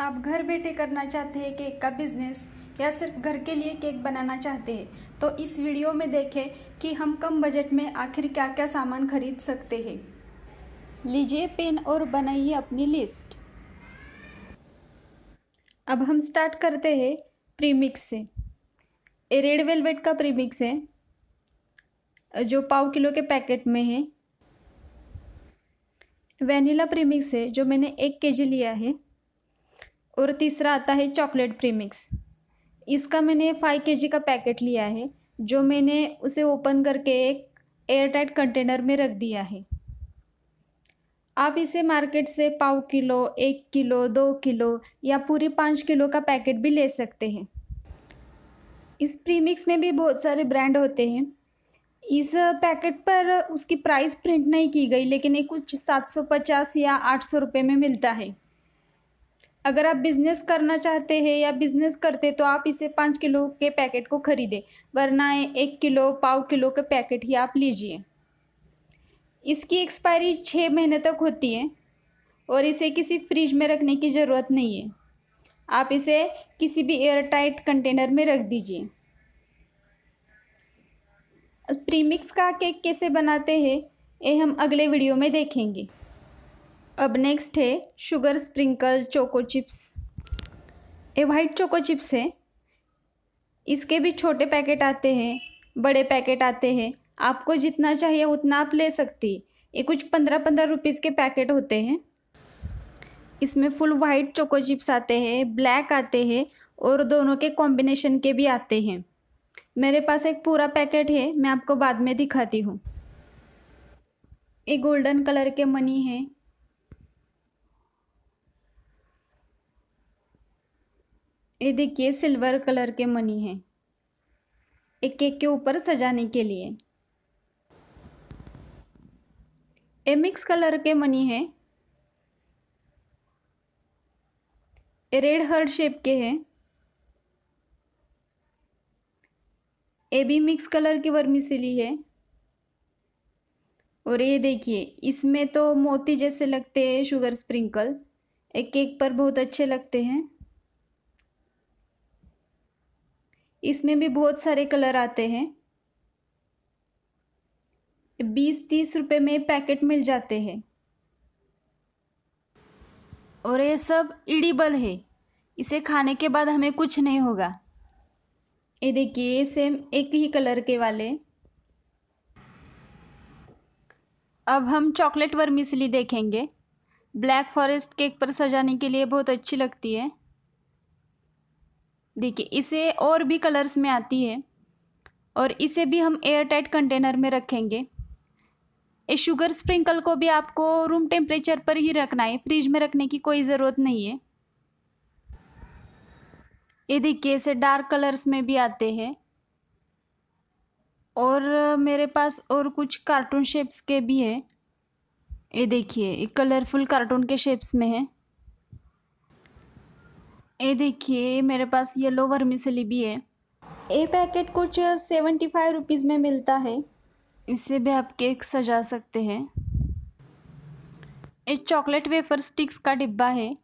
आप घर बैठे करना चाहते हैं केक का बिजनेस या सिर्फ घर के लिए केक बनाना चाहते हैं तो इस वीडियो में देखें कि हम कम बजट में आखिर क्या क्या सामान खरीद सकते हैं लीजिए पेन और बनाइए अपनी लिस्ट अब हम स्टार्ट करते हैं प्रीमिक्स से ये रेड वेलवेट का प्रीमिक्स है जो पाव किलो के पैकेट में है वेनिला प्रीमिक्स है जो मैंने एक केजी लिया है और तीसरा आता है चॉकलेट प्रीमिक्स इसका मैंने फाइव के का पैकेट लिया है जो मैंने उसे ओपन करके एक एयरटाइट कंटेनर में रख दिया है आप इसे मार्केट से पाव किलो एक किलो दो किलो या पूरी पाँच किलो का पैकेट भी ले सकते हैं इस प्रीमिक्स में भी बहुत सारे ब्रांड होते हैं इस पैकेट पर उसकी प्राइस प्रिंट नहीं की गई लेकिन ये कुछ सात सौ पचास या आठ सौ रुपये में मिलता है अगर आप बिज़नेस करना चाहते हैं या बिज़नेस करते तो आप इसे पाँच किलो के पैकेट को ख़रीदें वरना एक किलो पाव किलो के पैकेट ही आप लीजिए इसकी एक्सपायरी छः महीने तक होती है और इसे किसी फ्रिज में रखने की ज़रूरत नहीं है आप इसे किसी भी एयर टाइट कंटेनर में रख दीजिए प्रीमिक्स का केक कैसे बनाते हैं ये हम अगले वीडियो में देखेंगे अब नेक्स्ट है शुगर स्प्रिंकल चोको चिप्स ये वाइट चोको चिप्स है इसके भी छोटे पैकेट आते हैं बड़े पैकेट आते हैं आपको जितना चाहिए उतना आप ले सकती ये कुछ पंद्रह पंद्रह रुपीज़ के पैकेट होते हैं इसमें फुल वाइट चोको चिप्स आते हैं ब्लैक आते हैं और दोनों के कॉम्बिनेशन के भी आते हैं मेरे पास एक पूरा पैकेट है मैं आपको बाद में दिखाती हूँ ये गोल्डन कलर के मनी है ये देखिए सिल्वर कलर के मनी हैं एक केक के ऊपर सजाने के लिए ये मिक्स कलर के मनी हैं ये रेड हर्ट शेप के हैं ये भी मिक्स कलर की सिली है और ये देखिए इसमें तो मोती जैसे लगते हैं शुगर स्प्रिंकल एक केक पर बहुत अच्छे लगते हैं इसमें भी बहुत सारे कलर आते हैं बीस तीस रुपए में पैकेट मिल जाते हैं और ये सब इडिबल है इसे खाने के बाद हमें कुछ नहीं होगा ये देखिए ये सेम एक ही कलर के वाले अब हम चॉकलेट वर्मिसली देखेंगे ब्लैक फॉरेस्ट केक पर सजाने के लिए बहुत अच्छी लगती है देखिए इसे और भी कलर्स में आती है और इसे भी हम एयर टाइट कंटेनर में रखेंगे इस शुगर स्प्रिंकल को भी आपको रूम टेम्परेचर पर ही रखना है फ्रिज में रखने की कोई ज़रूरत नहीं है ये देखिए इसे डार्क कलर्स में भी आते हैं और मेरे पास और कुछ कार्टून शेप्स के भी है ये देखिए कलरफुल कार्टून के शेप्स में है ये देखिए मेरे पास येलो वर्मिसली भी है ये पैकेट कुछ सेवेंटी फाइव रुपीज़ में मिलता है इससे भी आप केक सजा सकते हैं ये चॉकलेट वेफर स्टिक्स का डिब्बा है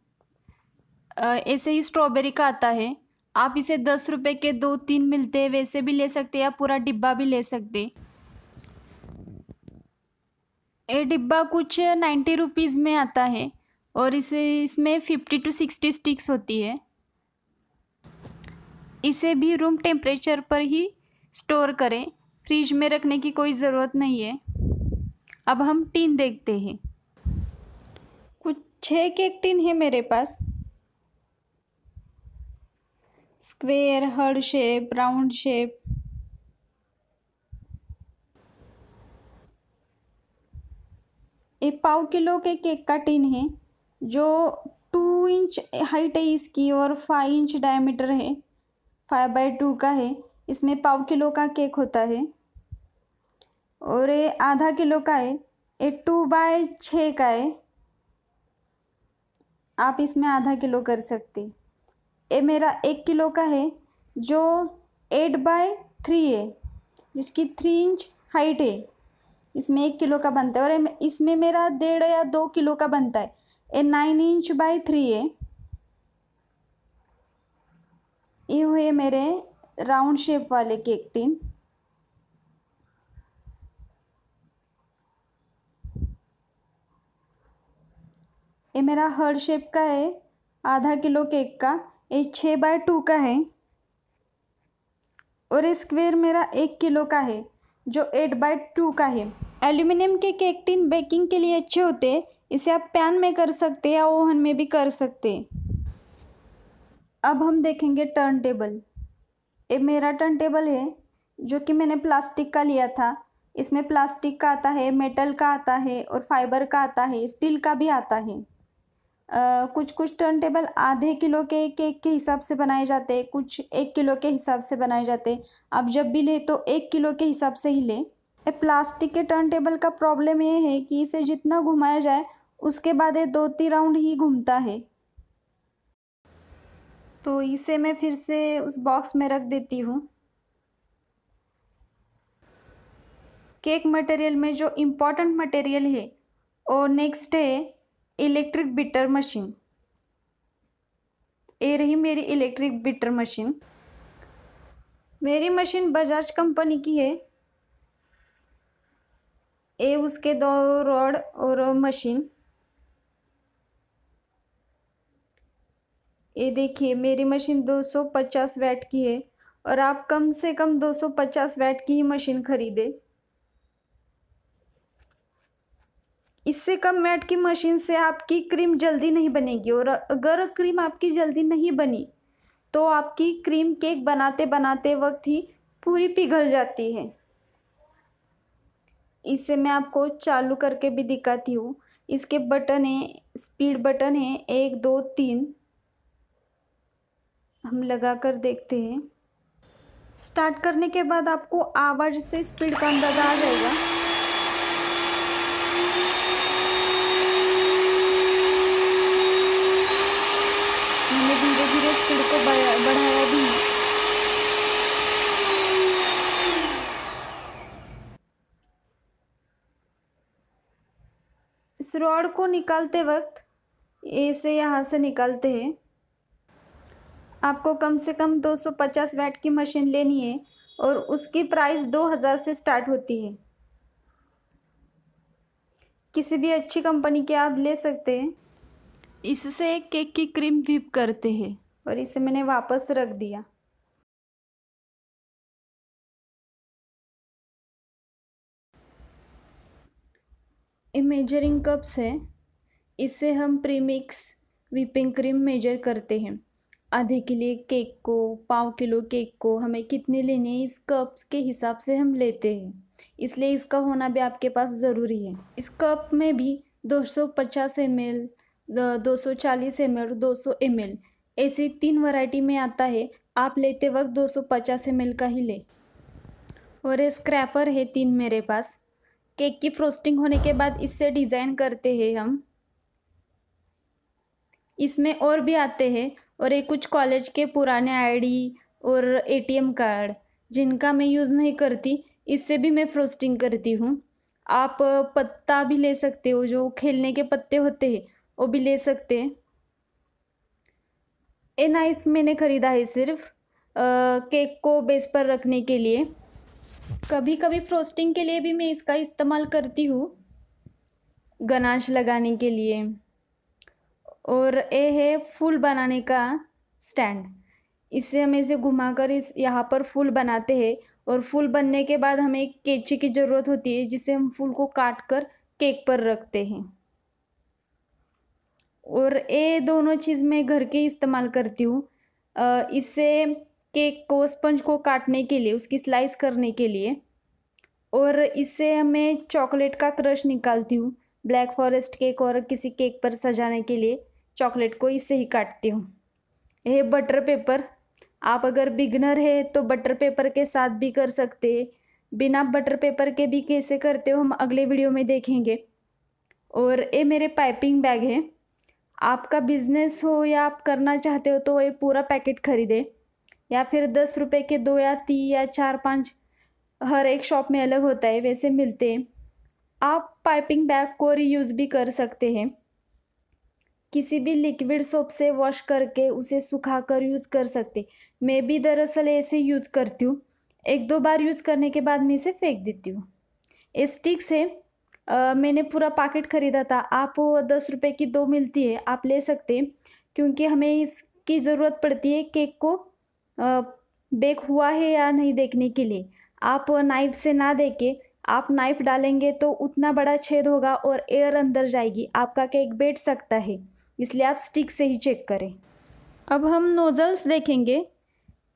ऐसे ही स्ट्रॉबेरी का आता है आप इसे दस रुपये के दो तीन मिलते हैं वैसे भी ले सकते या पूरा डिब्बा भी ले सकते ये डिब्बा कुछ नाइन्टी रुपीज़ में आता है और इसे इसमें फिफ्टी टू सिक्सटी स्टिक्स होती है इसे भी रूम टेम्परेचर पर ही स्टोर करें फ्रिज में रखने की कोई ज़रूरत नहीं है अब हम टीन देखते हैं कुछ छः केक टीन है मेरे पास square heart shape round shape ये पाव किलो के केक का टीन है जो टू इंच हाइट है इसकी और फाइव इंच डायमीटर है फाइव बाई टू का है इसमें पाव किलो का केक होता है और ये आधा किलो का है ये टू बाय छ का है आप इसमें आधा किलो कर सकते ये मेरा एक किलो का है जो एट बाय थ्री है जिसकी थ्री इंच हाइट है इसमें एक किलो का बनता है और इसमें मेरा डेढ़ या दो किलो का बनता है ये नाइन इंच बाय थ्री है ये हुए मेरे राउंड शेप वाले केक टिन ये मेरा हर शेप का है आधा किलो केक का ये छः बाय टू का है और ये स्क्वेयर मेरा एक किलो का है जो एट बाय टू का है एल्यूमिनियम के केक टिन बेकिंग के लिए अच्छे होते हैं इसे आप पैन में कर सकते हैं या ओवन में भी कर सकते हैं अब हम देखेंगे टर्न टेबल ये मेरा टर्न टेबल है जो कि मैंने प्लास्टिक का लिया था इसमें प्लास्टिक का आता है मेटल का आता है और फाइबर का आता है स्टील का भी आता है आ, कुछ कुछ टर्न टेबल आधे किलो के केक के हिसाब से बनाए जाते हैं कुछ एक किलो के हिसाब से बनाए जाते हैं आप जब भी लें तो एक किलो के हिसाब से ही लें प्लास्टिक के टर्न टेबल का प्रॉब्लम ये है कि इसे जितना घुमाया जाए उसके बाद ये दो तीन राउंड ही घूमता है तो इसे मैं फिर से उस बॉक्स में रख देती हूँ केक मटेरियल में जो इम्पोर्टेंट मटेरियल है और नेक्स्ट है इलेक्ट्रिक बिटर मशीन ये रही मेरी इलेक्ट्रिक बिटर मशीन मेरी मशीन बजाज कंपनी की है ये उसके दो रॉड और मशीन ये देखिए मेरी मशीन 250 वैट की है और आप कम से कम 250 वैट की ही मशीन खरीदे इससे कम वैट की मशीन से आपकी क्रीम जल्दी नहीं बनेगी और अगर क्रीम आपकी जल्दी नहीं बनी तो आपकी क्रीम केक बनाते बनाते वक्त ही पूरी पिघल जाती है इसे मैं आपको चालू करके भी दिखाती हूँ इसके बटन है स्पीड बटन है एक दो तीन हम लगा कर देखते हैं स्टार्ट करने के बाद आपको आवाज़ से स्पीड का अंदाज़ा आ जाएगा हमने धीरे धीरे स्पीड को बढ़ाया भी इस रॉड को निकालते वक्त ऐसे यहाँ से निकालते हैं आपको कम से कम 250 वैट की मशीन लेनी है और उसकी प्राइस 2000 से स्टार्ट होती है किसी भी अच्छी कंपनी की आप ले सकते हैं इससे केक की क्रीम व्हीप करते हैं और इसे मैंने वापस रख दिया ये मेजरिंग कप्स है इससे हम प्रीमिक्स व्हीपिंग क्रीम मेजर करते हैं आधे किलो केक को पाव किलो केक को हमें कितने लेने हैं इस कप्स के हिसाब से हम लेते हैं इसलिए इसका होना भी आपके पास ज़रूरी है इस कप में भी 250 सौ पचास एम एल दो सौ चालीस एम एल दो सौ एम एल तीन वैरायटी में आता है आप लेते वक्त दो सौ पचास एम एल का ही ले और ये स्क्रैपर है तीन मेरे पास केक की फ्रोस्टिंग होने के बाद इससे डिज़ाइन करते हैं हम इसमें और भी आते हैं और एक कुछ कॉलेज के पुराने आईडी और एटीएम कार्ड जिनका मैं यूज़ नहीं करती इससे भी मैं फ्रोस्टिंग करती हूँ आप पत्ता भी ले सकते हो जो खेलने के पत्ते होते हैं वो भी ले सकते हैं ये नाइफ़ मैंने ख़रीदा है सिर्फ आ, केक को बेस पर रखने के लिए कभी कभी फ्रोस्टिंग के लिए भी मैं इसका इस्तेमाल करती हूँ गनाश लगाने के लिए और ए है फूल बनाने का स्टैंड इससे हम इसे घुमाकर इस यहाँ पर फूल बनाते हैं और फूल बनने के बाद हमें एक कैंची की ज़रूरत होती है जिसे हम फूल को काट कर केक पर रखते हैं और ये दोनों चीज़ मैं घर के इस्तेमाल करती हूँ इससे केक को स्पंज को काटने के लिए उसकी स्लाइस करने के लिए और इससे हमें चॉकलेट का क्रश निकालती हूँ ब्लैक फॉरेस्ट केक और किसी केक पर सजाने के लिए चॉकलेट को इससे ही काटती हूँ यह बटर पेपर आप अगर बिगनर है तो बटर पेपर के साथ भी कर सकते बिना बटर पेपर के भी कैसे करते हो हम अगले वीडियो में देखेंगे और ये मेरे पाइपिंग बैग है आपका बिजनेस हो या आप करना चाहते हो तो ये पूरा पैकेट खरीदे या फिर दस रुपये के दो या तीन या चार पाँच हर एक शॉप में अलग होता है वैसे मिलते हैं आप पाइपिंग बैग को रीयूज़ भी कर सकते हैं किसी भी लिक्विड सोप से वॉश करके उसे सुखा कर यूज़ कर सकते मैं भी दरअसल ऐसे यूज़ करती हूँ एक दो बार यूज़ करने के बाद मैं इसे फेंक देती हूँ ये स्टिक्स है आ, मैंने पूरा पैकेट ख़रीदा था आप दस रुपये की दो मिलती है आप ले सकते हैं क्योंकि हमें इसकी ज़रूरत पड़ती है केक को बेक हुआ है या नहीं देखने के लिए आप नाइफ से ना देके आप नाइफ डालेंगे तो उतना बड़ा छेद होगा और एयर अंदर जाएगी आपका केक बैठ सकता है इसलिए आप स्टिक से ही चेक करें अब हम नोज़ल्स देखेंगे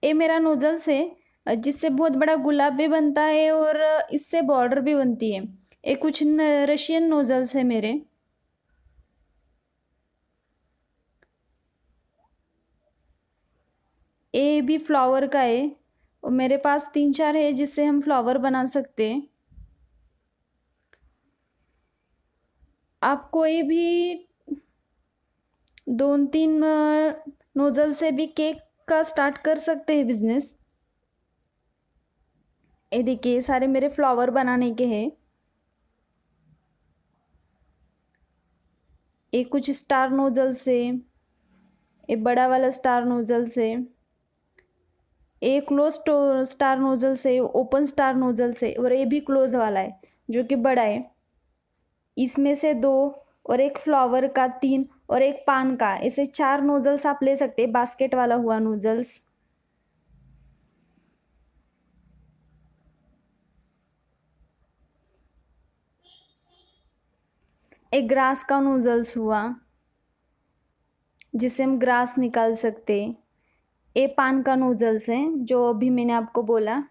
ये मेरा नोज़ल्स है जिससे बहुत बड़ा गुलाब भी बनता है और इससे बॉर्डर भी बनती है ये कुछ रशियन नोज़ल्स है मेरे ये भी फ्लावर का है और मेरे पास तीन चार है जिससे हम फ्लावर बना सकते हैं आप कोई भी दो तीन नोज़ल से भी केक का स्टार्ट कर सकते हैं बिज़नेस ये देखिए सारे मेरे फ्लावर बनाने के हैं ये कुछ स्टार नोज़ल से ये बड़ा वाला स्टार नोज़ल से ये क्लोज स्टार नोज़ल से ओपन स्टार नोज़ल से और ये भी क्लोज वाला है जो कि बड़ा है इसमें से दो और एक फ्लावर का तीन और एक पान का ऐसे चार नोजल्स आप ले सकते बास्केट वाला हुआ नोजल्स एक ग्रास का नोजल्स हुआ जिससे हम ग्रास निकाल सकते ये पान का नोजल्स है जो अभी मैंने आपको बोला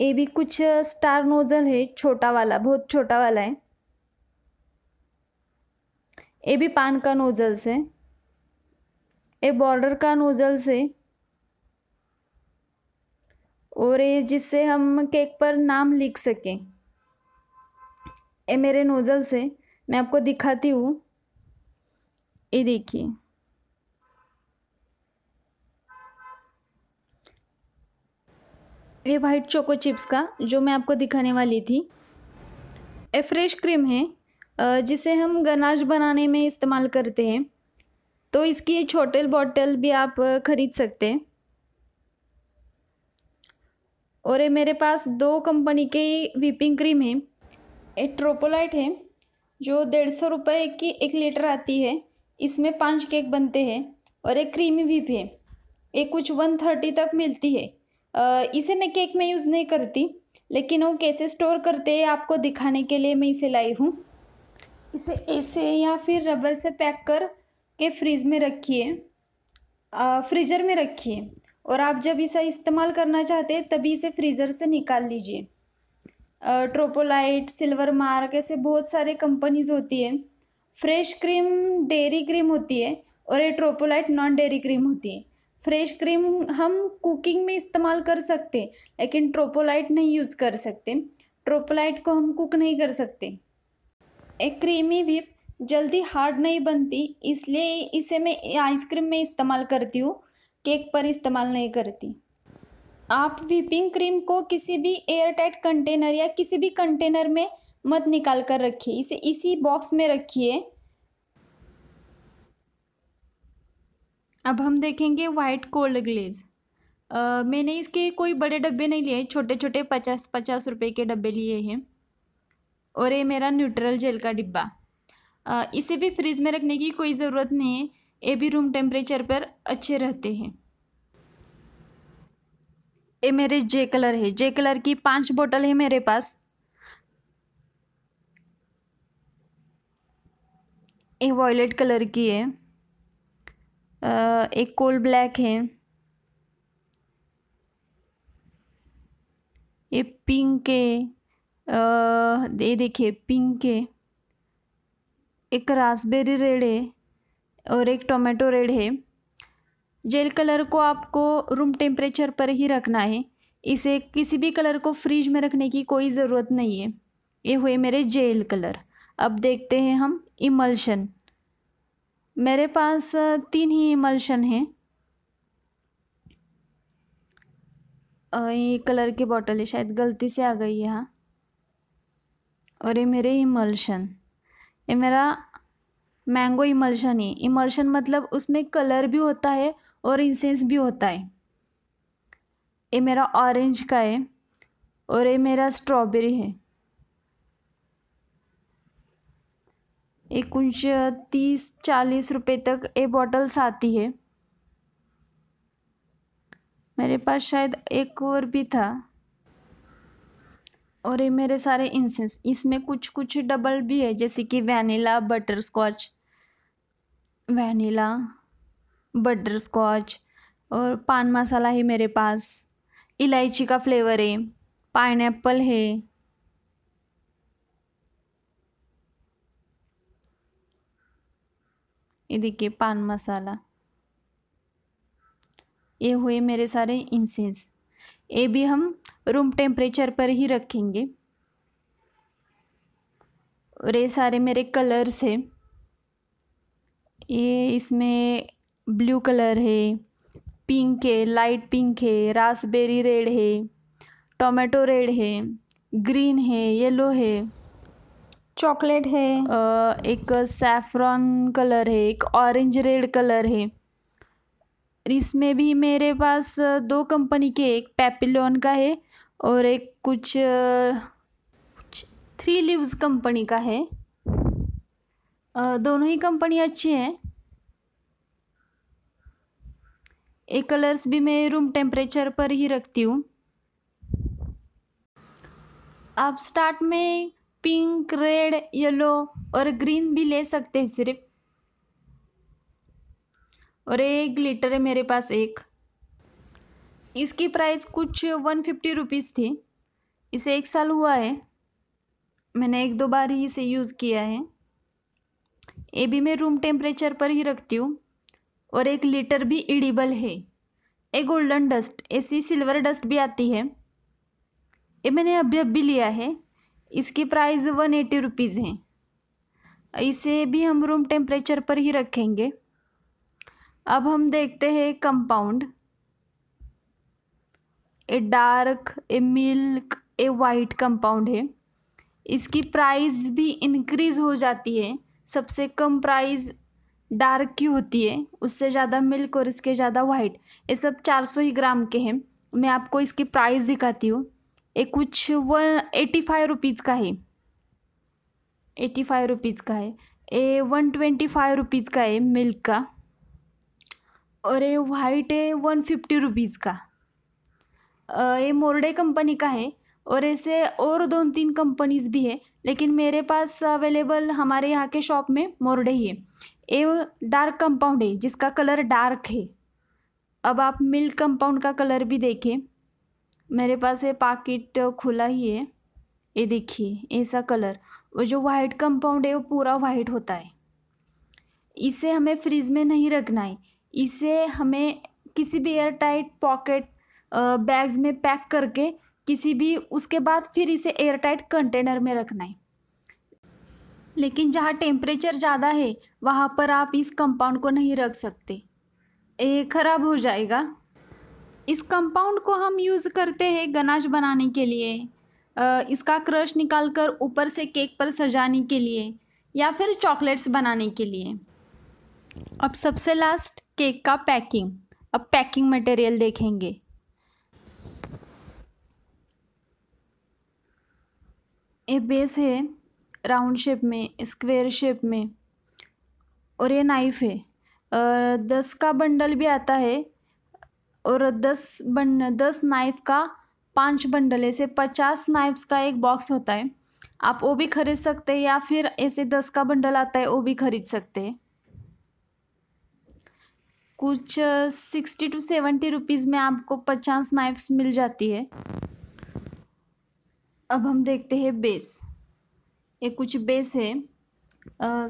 ये भी कुछ स्टार नोज़ल है छोटा वाला बहुत छोटा वाला है ये भी पान का नोज़ल्स है ये बॉर्डर का नोज़ल्स है और ये जिससे हम केक पर नाम लिख सकें ये मेरे नोज़ल्स है मैं आपको दिखाती हूँ ये देखिए ये वाइट चोको चिप्स का जो मैं आपको दिखाने वाली थी ए फ्रेश क्रीम है जिसे हम गनाश बनाने में इस्तेमाल करते हैं तो इसकी ये छोटे बॉटल भी आप ख़रीद सकते हैं और ये मेरे पास दो कंपनी के व्हीपिंग क्रीम है एक ट्रोपोलाइट है जो डेढ़ सौ रुपये की एक लीटर आती है इसमें पांच केक बनते हैं और एक क्रीमी व्हीप है ये कुछ वन थर्टी तक मिलती है इसे मैं केक में यूज़ नहीं करती लेकिन वो कैसे स्टोर करते हैं आपको दिखाने के लिए मैं इसे लाई हूँ इसे ऐसे या फिर रबर से पैक कर के फ्रीज में रखिए फ्रीजर में रखिए और आप जब इसे इस्तेमाल करना चाहते हैं तभी इसे फ्रीज़र से निकाल लीजिए ट्रोपोलाइट सिल्वर मार्क ऐसे बहुत सारे कंपनीज होती है फ्रेश क्रीम डेयरी क्रीम होती है और ये ट्रोपोलाइट नॉन डेयरी क्रीम होती है फ्रेश क्रीम हम कुकिंग में इस्तेमाल कर सकते लेकिन ट्रोपोलाइट नहीं यूज कर सकते ट्रोपोलाइट को हम कुक नहीं कर सकते एक क्रीमी व्हिप जल्दी हार्ड नहीं बनती इसलिए इसे मैं आइसक्रीम में इस्तेमाल करती हूँ केक पर इस्तेमाल नहीं करती आप व्हिपिंग क्रीम को किसी भी एयर टाइट कंटेनर या किसी भी कंटेनर में मत निकाल कर रखिए इसे इसी बॉक्स में रखिए अब हम देखेंगे वाइट कोल्ड ग्लेज़ मैंने इसके कोई बड़े डब्बे नहीं लिए छोटे छोटे पचास पचास रुपए के डब्बे लिए हैं और ये मेरा न्यूट्रल जेल का डिब्बा इसे भी फ्रिज में रखने की कोई ज़रूरत नहीं है ये भी रूम टेम्परेचर पर अच्छे रहते हैं ये मेरे जे कलर है जे कलर की पांच बोतल है मेरे पास ये वॉयलेट कलर की है एक कोल ब्लैक है ये पिंक है ये देखिए पिंक है एक रासबेरी रेड है और एक टोमेटो रेड है जेल कलर को आपको रूम टेम्परेचर पर ही रखना है इसे किसी भी कलर को फ्रिज में रखने की कोई ज़रूरत नहीं है ये हुए मेरे जेल कलर अब देखते हैं हम इमल्शन मेरे पास तीन ही इमल्शन हैं ये कलर की बॉटल है शायद गलती से आ गई यहाँ और ये मेरे इमल्शन ये मेरा मैंगो इमल्शन है इमल्शन मतलब उसमें कलर भी होता है और इंसेंस भी होता है ये मेरा ऑरेंज का है और ये मेरा स्ट्रॉबेरी है एक तीस चालीस रुपए तक ये बॉटल्स आती है मेरे पास शायद एक और भी था और ये मेरे सारे इंसेंस इसमें कुछ कुछ डबल भी है जैसे कि vanilla butterscotch vanilla butterscotch और पान मसाला है मेरे पास इलायची का फ्लेवर है पाइन है ये देखिए पान मसाला ये हुए मेरे सारे इंसेंस ये भी हम रूम टेम्परेचर पर ही रखेंगे और ये सारे मेरे कलर्स है ये इसमें ब्लू कलर है पिंक है लाइट पिंक है रासबेरी रेड है टोमेटो रेड है ग्रीन है येलो है चॉकलेट है एक सैफ्रॉन कलर है एक ऑरेंज रेड कलर है इसमें भी मेरे पास दो कंपनी के एक पेपिलोन का है और एक कुछ, कुछ थ्री लिव्स कंपनी का है दोनों ही कंपनी अच्छी हैं ये कलर्स भी मैं रूम टेम्परेचर पर ही रखती हूँ आप स्टार्ट में पिंक रेड येलो और ग्रीन भी ले सकते हैं सिर्फ और एक लीटर है मेरे पास एक इसकी प्राइस कुछ वन फिफ्टी रुपीज़ थी इसे एक साल हुआ है मैंने एक दो बार ही इसे यूज़ किया है ये भी मैं रूम टेम्परेचर पर ही रखती हूँ और एक लीटर भी इडिबल है ए गोल्डन डस्ट ऐसी सिल्वर डस्ट भी आती है ये मैंने अभी अभी लिया है इसकी प्राइस वन एटी रुपीज़ है इसे भी हम रूम टेम्परेचर पर ही रखेंगे अब हम देखते हैं कंपाउंड ए डार्क ए मिल्क ए वाइट कंपाउंड है इसकी प्राइस भी इंक्रीज़ हो जाती है सबसे कम प्राइस डार्क की होती है उससे ज़्यादा मिल्क और इसके ज़्यादा वाइट ये सब चार सौ ही ग्राम के हैं मैं आपको इसकी प्राइस दिखाती हूँ ये कुछ वन एटी फाइव रुपीज़ का है एटी फाइव रुपीज़ का है ये वन ट्वेंटी फाइव रुपीज़ का है मिल्क का और ये वाइट है वन फिफ्टी रुपीज़ का ये मोरडे कंपनी का है और ऐसे और दो तीन कंपनीज़ भी है लेकिन मेरे पास अवेलेबल हमारे यहाँ के शॉप में मोरडे ही है ये डार्क कंपाउंड है जिसका कलर डार्क है अब आप मिल्क कंपाउंड का कलर भी देखें मेरे पास ये पाकिट खुला ही है ये देखिए ऐसा कलर वो जो वाइट कंपाउंड है वो पूरा वाइट होता है इसे हमें फ्रिज में नहीं रखना है इसे हमें किसी भी एयर टाइट पॉकेट बैग्स में पैक करके किसी भी उसके बाद फिर इसे एयर टाइट कंटेनर में रखना है लेकिन जहाँ टेम्परेचर ज़्यादा है वहाँ पर आप इस कंपाउंड को नहीं रख सकते ये ख़राब हो जाएगा इस कंपाउंड को हम यूज़ करते हैं गनाश बनाने के लिए इसका क्रश निकाल कर ऊपर से केक पर सजाने के लिए या फिर चॉकलेट्स बनाने के लिए अब सबसे लास्ट केक का पैकिंग अब पैकिंग मटेरियल देखेंगे ये बेस है राउंड शेप में स्क्वायर शेप में और ये नाइफ़ है दस का बंडल भी आता है और दस बन दस नाइफ का पांच बंडल ऐसे पचास नाइफ्स का एक बॉक्स होता है आप वो भी खरीद सकते हैं या फिर ऐसे दस का बंडल आता है वो भी खरीद सकते हैं कुछ सिक्सटी टू सेवेंटी रुपीज़ में आपको पचास नाइफ्स मिल जाती है अब हम देखते हैं बेस ये कुछ बेस है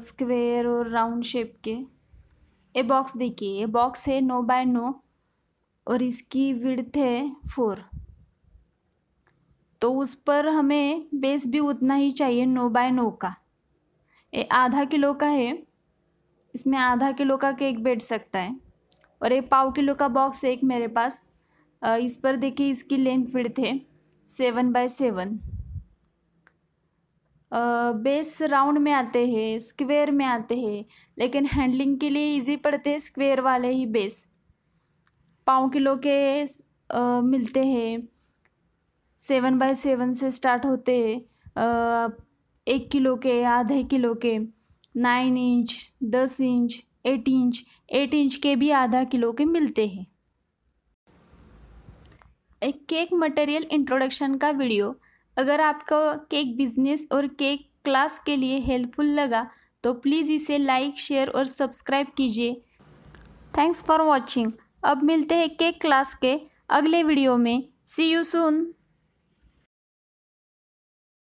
स्क्वेयर और राउंड शेप के ये बॉक्स देखिए ये बॉक्स है नो बाय नो और इसकी विड्थ है फोर तो उस पर हमें बेस भी उतना ही चाहिए नौ बाय नौ का ये आधा किलो का है इसमें आधा किलो का केक बैठ सकता है और एक पाव किलो का बॉक्स है एक मेरे पास इस पर देखिए इसकी लेंथ विड्थ है seven by seven base round में आते हैं स्क्वेयर में आते हैं लेकिन हैंडलिंग के लिए इजी पड़ते हैं स्क्वेयर वाले ही बेस पाँव किलो के आ, मिलते हैं सेवन बाय सेवन से स्टार्ट होते हैं एक किलो के आधे किलो के नाइन इंच दस inch eight inch eight inch के भी आधा किलो के मिलते हैं एक केक मटेरियल इंट्रोडक्शन का वीडियो अगर आपको केक बिजनेस और केक क्लास के लिए हेल्पफुल लगा तो प्लीज़ इसे लाइक शेयर और सब्सक्राइब कीजिए थैंक्स फॉर वॉचिंग अब मिलते हैं केक क्लास के अगले वीडियो में सी यू सून